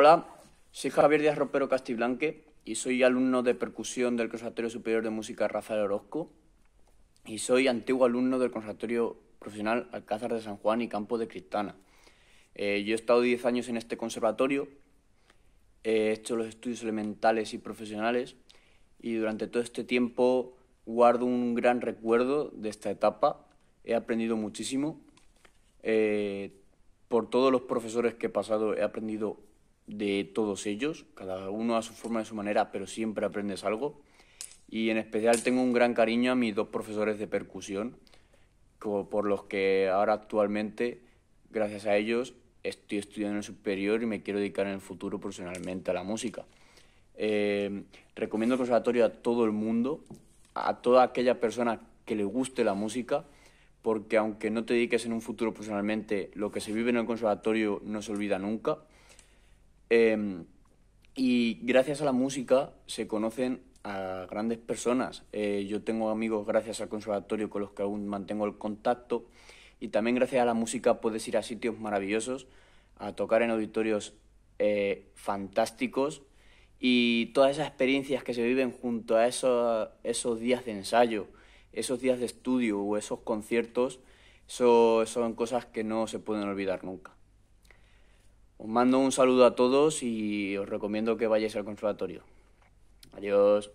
Hola, soy Javier Díaz Ropero Castiblanque y soy alumno de percusión del Conservatorio Superior de Música Rafael Orozco y soy antiguo alumno del Conservatorio Profesional Alcázar de San Juan y Campo de Cristana. Eh, yo he estado 10 años en este conservatorio, he hecho los estudios elementales y profesionales y durante todo este tiempo guardo un gran recuerdo de esta etapa. He aprendido muchísimo. Eh, por todos los profesores que he pasado he aprendido de todos ellos, cada uno a su forma y a su manera, pero siempre aprendes algo. Y en especial tengo un gran cariño a mis dos profesores de percusión, por los que ahora actualmente, gracias a ellos, estoy estudiando en el superior y me quiero dedicar en el futuro profesionalmente a la música. Eh, recomiendo el conservatorio a todo el mundo, a toda aquella persona que le guste la música, porque aunque no te dediques en un futuro profesionalmente, lo que se vive en el conservatorio no se olvida nunca. Em, y gracias a la música se conocen a grandes personas. Eh, yo tengo amigos gracias al conservatorio con los que aún mantengo el contacto y también gracias a la música puedes ir a sitios maravillosos, a tocar en auditorios eh, fantásticos y todas esas experiencias que se viven junto a esos, esos días de ensayo, esos días de estudio o esos conciertos, son cosas que no se pueden olvidar nunca mando un saludo a todos y os recomiendo que vayáis al conservatorio. Adiós.